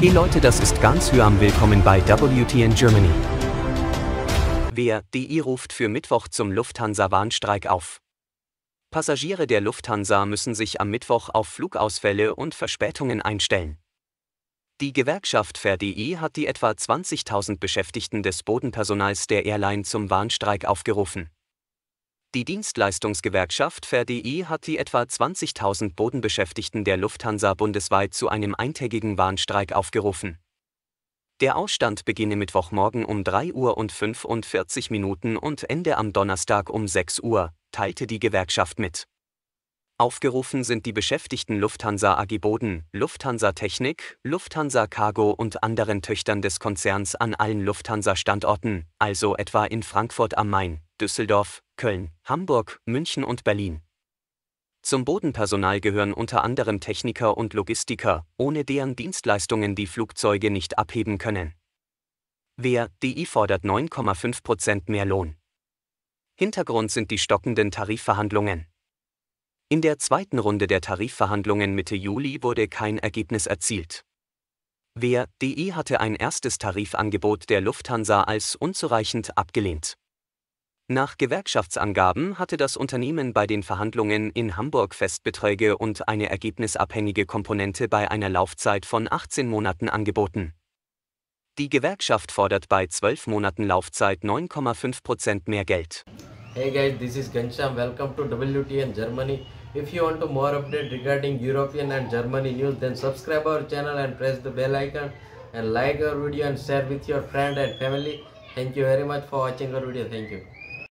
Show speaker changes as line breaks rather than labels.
Hey Leute, das ist ganz Hyam. Willkommen bei WTN Germany. WDI ruft für Mittwoch zum Lufthansa-Warnstreik auf. Passagiere der Lufthansa müssen sich am Mittwoch auf Flugausfälle und Verspätungen einstellen. Die Gewerkschaft Verdi hat die etwa 20.000 Beschäftigten des Bodenpersonals der Airline zum Warnstreik aufgerufen. Die Dienstleistungsgewerkschaft verdi hat die etwa 20.000 Bodenbeschäftigten der Lufthansa bundesweit zu einem eintägigen Warnstreik aufgerufen. Der Ausstand beginne Mittwochmorgen um 3 Uhr und 45 Minuten und ende am Donnerstag um 6 Uhr, teilte die Gewerkschaft mit. Aufgerufen sind die Beschäftigten Lufthansa AG Boden, Lufthansa Technik, Lufthansa Cargo und anderen Töchtern des Konzerns an allen Lufthansa-Standorten, also etwa in Frankfurt am Main, Düsseldorf, Köln, Hamburg, München und Berlin. Zum Bodenpersonal gehören unter anderem Techniker und Logistiker, ohne deren Dienstleistungen die Flugzeuge nicht abheben können. Wer, DI fordert 9,5 Prozent mehr Lohn. Hintergrund sind die stockenden Tarifverhandlungen. In der zweiten Runde der Tarifverhandlungen Mitte Juli wurde kein Ergebnis erzielt. Wer.de hatte ein erstes Tarifangebot der Lufthansa als unzureichend abgelehnt. Nach Gewerkschaftsangaben hatte das Unternehmen bei den Verhandlungen in Hamburg Festbeträge und eine ergebnisabhängige Komponente bei einer Laufzeit von 18 Monaten angeboten. Die Gewerkschaft fordert bei 12 Monaten Laufzeit 9,5 Prozent mehr Geld.
Hey guys, this is Gansham. Welcome to WTN Germany. If you want to more update regarding European and Germany news, then subscribe our channel and press the bell icon and like our video and share with your friend and family. Thank you very much for watching our video. Thank you.